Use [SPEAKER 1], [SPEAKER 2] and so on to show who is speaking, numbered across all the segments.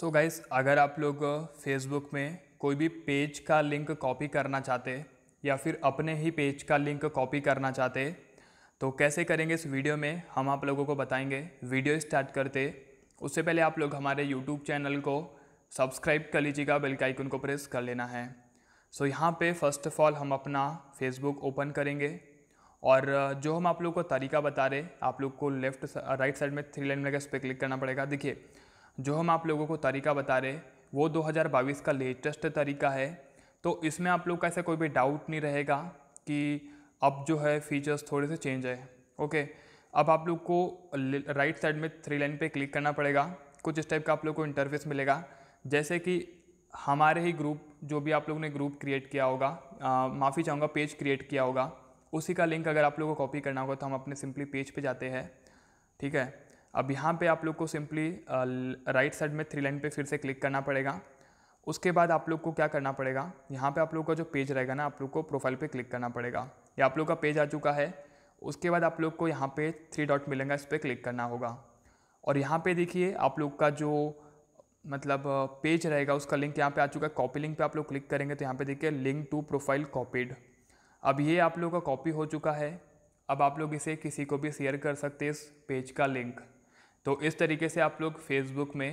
[SPEAKER 1] सो so guys अगर आप लोग फेसबुक में कोई भी पेज का लिंक कॉपी करना चाहते या फिर अपने ही पेज का लिंक कॉपी करना चाहते तो कैसे करेंगे इस वीडियो में हम आप लोगों को बताएंगे वीडियो स्टार्ट करते उससे पहले आप लोग हमारे यूट्यूब चैनल को सब्सक्राइब कर लीजिएगा बेल का आइकन को प्रेस कर लेना है सो so, यहाँ पे फर्स्ट ऑफ ऑल हम अपना फेसबुक ओपन करेंगे और जो हम आप लोग को तरीका बता रहे आप लोग को लेफ्ट राइट साइड में थ्री लाइन में इस पर क्लिक करना पड़ेगा देखिए जो हम आप लोगों को तरीका बता रहे वो 2022 का लेटेस्ट तरीका है तो इसमें आप लोग का ऐसा कोई भी डाउट नहीं रहेगा कि अब जो है फीचर्स थोड़े से चेंज है ओके अब आप लोग को राइट साइड में थ्री लाइन पे क्लिक करना पड़ेगा कुछ इस टाइप का आप लोग को इंटरफेस मिलेगा जैसे कि हमारे ही ग्रुप जो भी आप लोग ने ग्रुप क्रिएट किया होगा माफ़ी चाहूँगा पेज क्रिएट किया होगा उसी का लिंक अगर आप लोगों को कॉपी करना होगा तो हम अपने सिंपली पेज पे जाते हैं ठीक है अब यहाँ पे आप लोग को सिंपली राइट साइड में थ्री लाइन पे फिर से क्लिक करना पड़ेगा उसके बाद आप लोग को क्या करना पड़ेगा यहाँ पे आप लोग का जो पेज रहेगा ना आप लोग को प्रोफाइल पे क्लिक करना पड़ेगा या आप लोग का पेज आ चुका है उसके बाद आप लोग को यहाँ पे थ्री डॉट मिलेगा इस पर क्लिक करना होगा और यहाँ पर देखिए आप लोग का जो मतलब पेज रहेगा उसका लिंक यहाँ पर आ चुका है कॉपी लिंक पर आप लोग क्लिक करेंगे तो यहाँ पर देखिए लिंक टू प्रोफाइल कॉपीड अब ये आप लोग का कॉपी हो चुका है अब आप लोग इसे किसी को भी शेयर कर सकते हैं इस पेज का लिंक तो इस तरीके से आप लोग फेसबुक में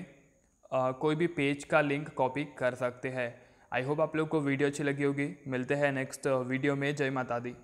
[SPEAKER 1] आ, कोई भी पेज का लिंक कॉपी कर सकते हैं आई होप आप लोग को वीडियो अच्छी लगी होगी मिलते हैं नेक्स्ट वीडियो में जय माता दी